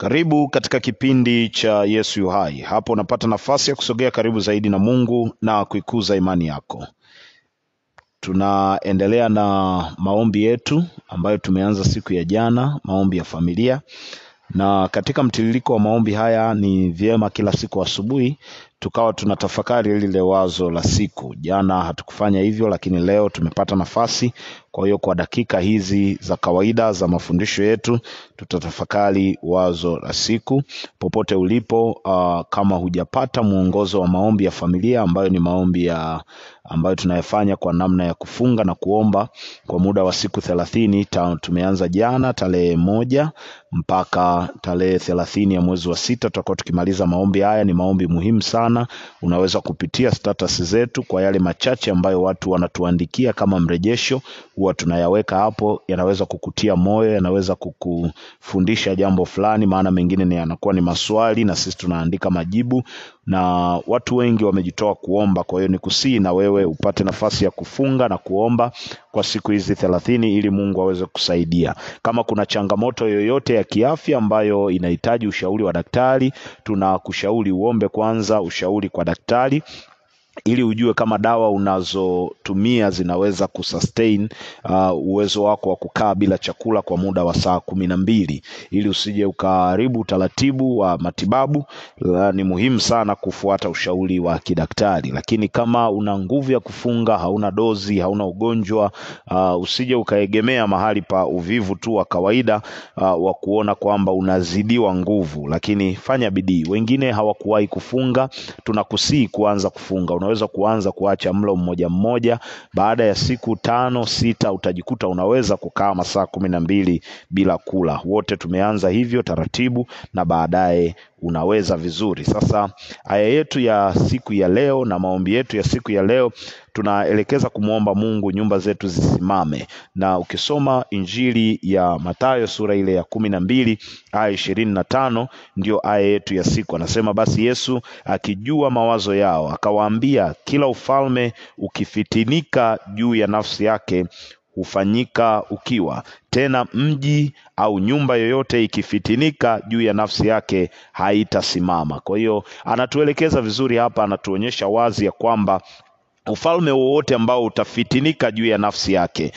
Karibu katika kipindi cha Yesu yu hai. Hapo unapata nafasi ya kusogea karibu zaidi na Mungu na kuikuza imani yako. Tunaendelea na maombi yetu ambayo tumeanza siku ya jana, maombi ya familia. Na katika mtiririko wa maombi haya, ni vyema kila siku asubuhi tukawa tunatafakari lile wazo la siku. Jana hatukufanya hivyo, lakini leo tumepata nafasi. Kwa hiyo kwa dakika hizi za kawaida za mafundisho yetu tutatafakari wazo la siku. Popote ulipo, uh, kama hujapata mwongozo wa maombi ya familia ambayo ni maombi ya ambayo tunayafanya kwa namna ya kufunga na kuomba kwa muda wa siku thelathini. Tumeanza jana tarehe moja mpaka tarehe thelathini ya mwezi wa sita, tutakuwa tukimaliza maombi haya. Ni maombi muhimu sana sana. Unaweza kupitia status zetu kwa yale machache ambayo watu wanatuandikia kama mrejesho, huwa tunayaweka hapo. Yanaweza kukutia moyo, yanaweza kukufundisha jambo fulani, maana mengine ni yanakuwa ni maswali na sisi tunaandika majibu na watu wengi wamejitoa kuomba. Kwa hiyo ni kusii na wewe upate nafasi ya kufunga na kuomba kwa siku hizi thelathini ili Mungu aweze kusaidia. Kama kuna changamoto yoyote ya kiafya ambayo inahitaji ushauri wa daktari, tunakushauri uombe kwanza ushauri kwa daktari ili ujue kama dawa unazotumia zinaweza kusustain uh, uwezo wako wa kukaa bila chakula kwa muda wa saa kumi na mbili ili usije ukaharibu utaratibu wa matibabu. La, ni muhimu sana kufuata ushauri wa kidaktari, lakini kama una nguvu ya kufunga, hauna dozi, hauna ugonjwa uh, usije ukaegemea mahali pa uvivu tu wa kawaida uh, wa kuona kwamba unazidiwa nguvu, lakini fanya bidii. Wengine hawakuwahi kufunga, tunakusii kuanza kufunga. Una unaweza kuanza kuacha mlo mmoja mmoja. Baada ya siku tano sita, utajikuta unaweza kukaa masaa kumi na mbili bila kula. Wote tumeanza hivyo taratibu, na baadaye unaweza vizuri. Sasa aya yetu ya siku ya leo na maombi yetu ya siku ya leo tunaelekeza kumwomba Mungu nyumba zetu zisimame, na ukisoma Injili ya Mathayo sura ile ya kumi na mbili aya ishirini na tano ndiyo aya yetu ya siku. Anasema, basi Yesu akijua mawazo yao akawaambia, kila ufalme ukifitinika juu ya nafsi yake hufanyika ukiwa. Tena mji au nyumba yoyote ikifitinika juu ya nafsi yake haitasimama. Kwa hiyo anatuelekeza vizuri hapa, anatuonyesha wazi ya kwamba ufalme wowote ambao utafitinika juu ya nafsi yake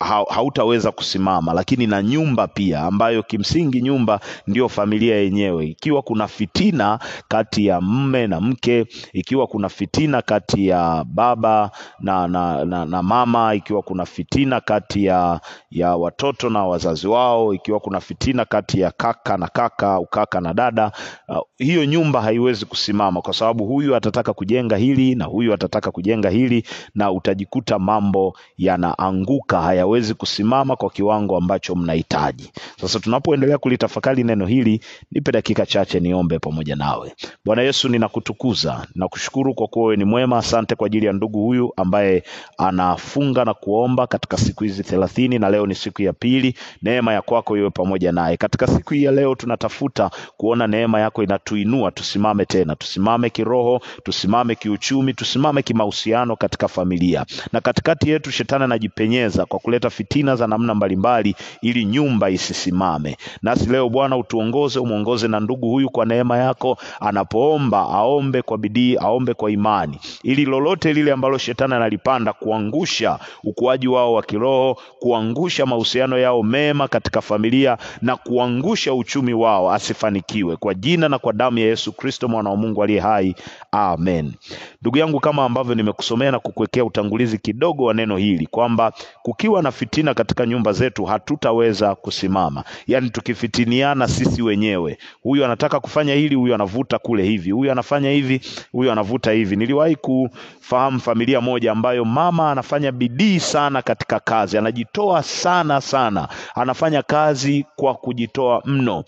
ha, hautaweza kusimama, lakini na nyumba pia, ambayo kimsingi nyumba ndiyo familia yenyewe. Ikiwa kuna fitina kati ya mme na mke, ikiwa kuna fitina kati ya baba na, na, na, na mama, ikiwa kuna fitina kati ya, ya watoto na wazazi wao, ikiwa kuna fitina kati ya kaka na kaka, ukaka na dada, uh, hiyo nyumba haiwezi kusimama, kwa sababu huyu atataka kujenga hili na huyu atataka kujenga hili, na utajikuta mambo yanaanguka haya hayawezi kusimama kwa kiwango ambacho mnahitaji. Sasa tunapoendelea kulitafakari neno hili, nipe dakika chache niombe pamoja nawe. Bwana Yesu, ninakutukuza, kushukuru kwa kuwa wewe ni mwema. Asante kwa ajili ya ndugu huyu ambaye anafunga na kuomba katika siku hizi thelathini, na leo ni siku ya pili. Neema ya kwako iwe pamoja naye katika siku hii ya leo. Tunatafuta kuona neema yako inatuinua, tusimame tena, tusimame kiroho, tusimame kiuchumi, tusimame kimahusiano katika familia, na katikati yetu shetani anajipenyeza kwa kule kuleta fitina za namna mbalimbali, ili nyumba isisimame. Nasi leo Bwana utuongoze, umwongoze na ndugu huyu kwa neema yako, anapoomba aombe kwa bidii, aombe kwa imani, ili lolote lile ambalo shetani analipanda kuangusha ukuaji wao wa kiroho, kuangusha mahusiano yao mema katika familia na kuangusha uchumi wao, asifanikiwe kwa jina na kwa damu ya Yesu Kristo mwana wa Mungu aliye hai, amen. Ndugu yangu, kama ambavyo nimekusomea na kukuwekea utangulizi kidogo wa neno hili kwamba kukiwa na fitina katika nyumba zetu hatutaweza kusimama. Yaani tukifitiniana sisi wenyewe, huyu anataka kufanya hili, huyu anavuta kule hivi, huyu anafanya hivi, huyu anavuta hivi. Niliwahi kufahamu familia moja ambayo mama anafanya bidii sana katika kazi, anajitoa sana sana, anafanya kazi kwa kujitoa mno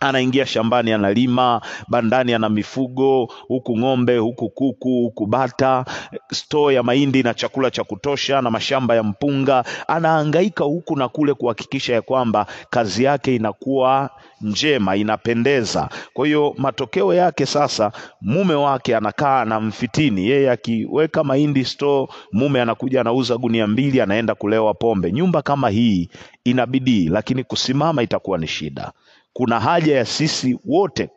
anaingia shambani analima, bandani ana mifugo huku ng'ombe, huku kuku, huku bata, store ya mahindi na chakula cha kutosha na mashamba ya mpunga. anaangaika huku na kule kuhakikisha ya kwamba kazi yake inakuwa njema, inapendeza. Kwa hiyo matokeo yake sasa, mume wake anakaa anamfitini yeye, akiweka mahindi store mume anakuja anauza gunia mbili, anaenda kulewa pombe. Nyumba kama hii inabidii lakini kusimama itakuwa ni shida kuna haja ya sisi wote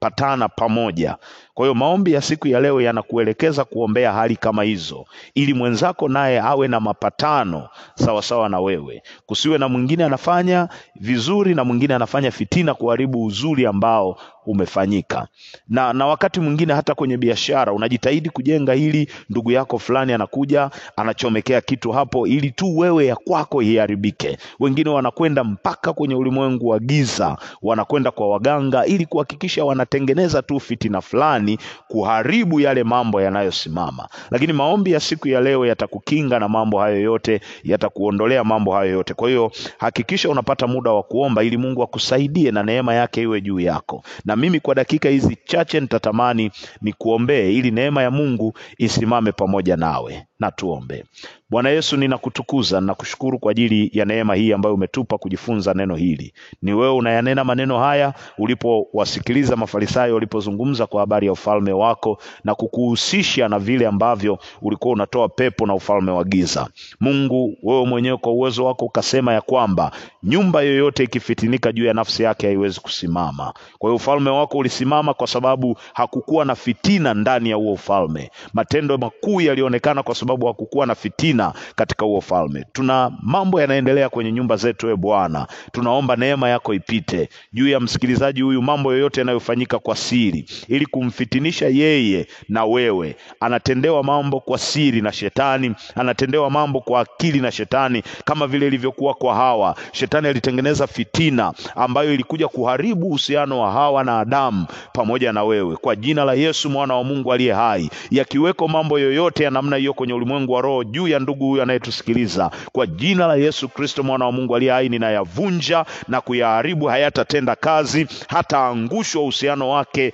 patana pamoja. Kwa hiyo maombi ya siku ya leo yanakuelekeza kuombea hali kama hizo, ili mwenzako naye awe na mapatano sawasawa sawa na wewe. Kusiwe na mwingine anafanya vizuri na mwingine anafanya fitina, kuharibu uzuri ambao umefanyika. Na, na wakati mwingine hata kwenye biashara unajitahidi kujenga, ili ndugu yako fulani anakuja anachomekea kitu hapo, ili tu wewe ya kwako iharibike. Wengine wanakwenda mpaka kwenye ulimwengu wa giza, wanakwenda kwa waganga ili kuhakikisha wana anatengeneza tu fitina fulani kuharibu yale mambo yanayosimama. Lakini maombi ya siku ya leo yatakukinga na mambo hayo yote, yatakuondolea mambo hayo yote. Kwa hiyo hakikisha unapata muda wa kuomba ili Mungu akusaidie na neema yake iwe juu yako. Na mimi kwa dakika hizi chache nitatamani nikuombee ili neema ya Mungu isimame pamoja nawe. Na tuombe. Bwana Yesu, ninakutukuza ninakushukuru kwa ajili ya neema hii ambayo umetupa kujifunza neno hili. Ni wewe unayanena maneno haya ulipowasikiliza Mafarisayo walipozungumza kwa habari ya ufalme wako na kukuhusisha na vile ambavyo ulikuwa unatoa pepo na ufalme wa giza. Mungu, wewe mwenyewe kwa uwezo wako ukasema ya kwamba nyumba yoyote ikifitinika juu ya nafsi yake haiwezi kusimama. Kwa hiyo ufalme wako ulisimama kwa sababu hakukuwa na fitina ndani ya huo ufalme. Matendo makuu yalionekana kwa sababu hakukuwa na fitina hazina katika huo falme. Tuna mambo yanaendelea kwenye nyumba zetu, e Bwana, tunaomba neema yako ipite juu ya msikilizaji huyu, mambo yoyote yanayofanyika kwa siri ili kumfitinisha yeye na wewe. Anatendewa mambo kwa siri na shetani, anatendewa mambo kwa akili na shetani, kama vile ilivyokuwa kwa Hawa. Shetani alitengeneza fitina ambayo ilikuja kuharibu uhusiano wa Hawa na Adamu pamoja na wewe, kwa jina la Yesu mwana wa Mungu aliye hai. Yakiweko mambo yoyote ya namna hiyo kwenye ulimwengu wa roho juu ya ndugu huyu anayetusikiliza kwa jina la Yesu Kristo mwana wa Mungu aliye hai, ninayavunja na kuyaharibu, hayatatenda kazi, hataangushwa uhusiano wake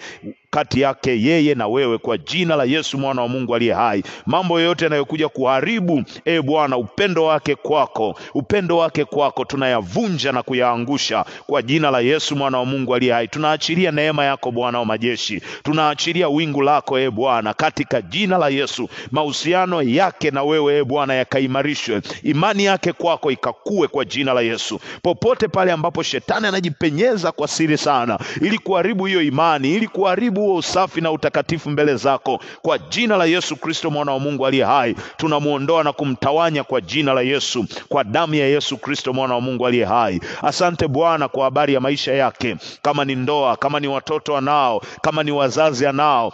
kati yake yeye na wewe, kwa jina la Yesu mwana wa Mungu aliye hai. Mambo yoyote yanayokuja kuharibu, e Bwana, upendo wake kwako, upendo wake kwako, tunayavunja na kuyaangusha kwa jina la Yesu mwana wa Mungu aliye hai. Tunaachilia neema yako Bwana wa majeshi, tunaachilia wingu lako, e Bwana, katika jina la Yesu. Mahusiano yake na wewe, e Bwana, yakaimarishwe, imani yake kwako ikakue kwa jina la Yesu. Popote pale ambapo shetani anajipenyeza kwa siri sana ili kuharibu hiyo imani, ili kuharibu huo usafi na utakatifu mbele zako kwa jina la Yesu Kristo mwana wa Mungu aliye hai. Tunamwondoa na kumtawanya kwa jina la Yesu, kwa damu ya Yesu Kristo mwana wa Mungu aliye hai. Asante Bwana kwa habari ya maisha yake, kama ni ndoa, kama ni watoto anao, kama ni wazazi anao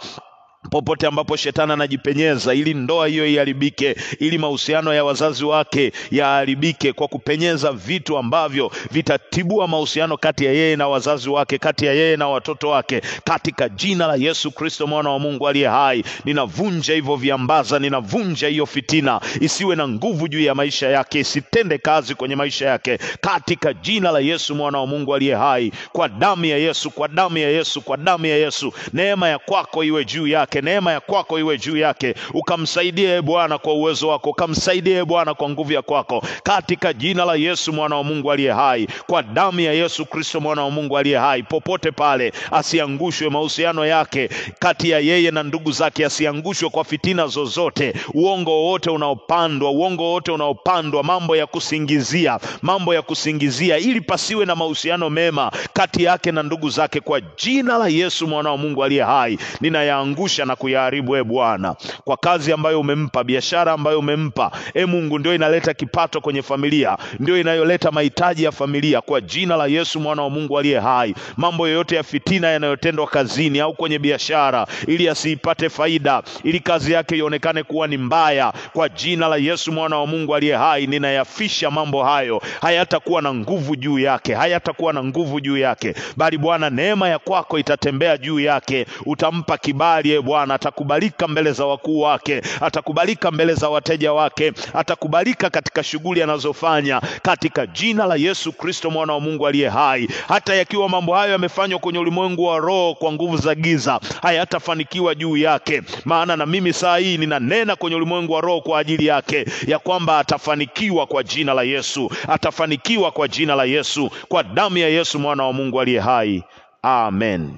popote ambapo shetani anajipenyeza ili ndoa hiyo iharibike, ili mahusiano ya wazazi wake yaharibike, kwa kupenyeza vitu ambavyo vitatibua mahusiano kati ya yeye na wazazi wake, kati ya yeye na watoto wake, katika jina la Yesu Kristo mwana wa Mungu aliye hai, ninavunja hivyo viambaza, ninavunja hiyo fitina, isiwe na nguvu juu ya maisha yake, isitende kazi kwenye maisha yake, katika jina la Yesu mwana wa Mungu aliye hai, kwa damu ya Yesu, kwa damu ya Yesu, kwa damu ya Yesu, neema ya kwako iwe juu yake yake neema ya kwako iwe juu yake ukamsaidie e bwana kwa uwezo wako ukamsaidia e bwana kwa nguvu ya kwako katika jina la yesu mwana wa mungu aliye hai kwa damu ya yesu kristo mwana wa mungu aliye hai popote pale asiangushwe mahusiano yake kati ya yeye na ndugu zake asiangushwe kwa fitina zozote uongo wowote unaopandwa uongo wowote unaopandwa mambo ya kusingizia mambo ya kusingizia ili pasiwe na mahusiano mema kati yake na ndugu zake kwa jina la yesu mwana wa mungu aliye hai ninayaangusha maisha na kuyaharibu, e Bwana, kwa kazi ambayo umempa, biashara ambayo umempa, e Mungu, ndio inaleta kipato kwenye familia, ndio inayoleta mahitaji ya familia, kwa jina la Yesu mwana wa Mungu aliye hai. Mambo yoyote ya fitina yanayotendwa kazini au kwenye biashara, ili asiipate faida, ili kazi yake ionekane kuwa ni mbaya, kwa jina la Yesu mwana wa Mungu aliye hai, ninayafisha mambo hayo, hayatakuwa na nguvu juu yake, hayatakuwa na nguvu juu yake, bali Bwana, neema ya kwako itatembea juu yake, utampa kibali e Bwana, atakubalika mbele za wakuu wake, atakubalika mbele za wateja wake, atakubalika katika shughuli anazofanya katika jina la Yesu Kristo mwana wa Mungu aliye hai. Hata yakiwa mambo hayo yamefanywa kwenye ulimwengu wa roho kwa nguvu za giza, hayatafanikiwa juu yake, maana na mimi saa hii ninanena kwenye ulimwengu wa roho kwa ajili yake ya kwamba atafanikiwa kwa jina la Yesu, atafanikiwa kwa jina la Yesu, kwa damu ya Yesu mwana wa Mungu aliye hai. Amen.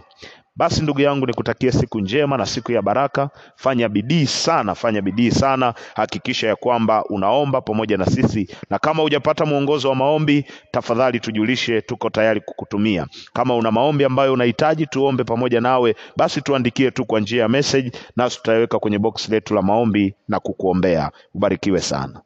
Basi ndugu yangu, nikutakie siku njema na siku ya baraka. Fanya bidii sana, fanya bidii sana, hakikisha ya kwamba unaomba pamoja na sisi, na kama hujapata mwongozo wa maombi, tafadhali tujulishe, tuko tayari kukutumia. Kama una maombi ambayo unahitaji tuombe pamoja nawe, basi tuandikie tu kwa njia ya message, nasi tutaiweka kwenye box letu la maombi na kukuombea. Ubarikiwe sana.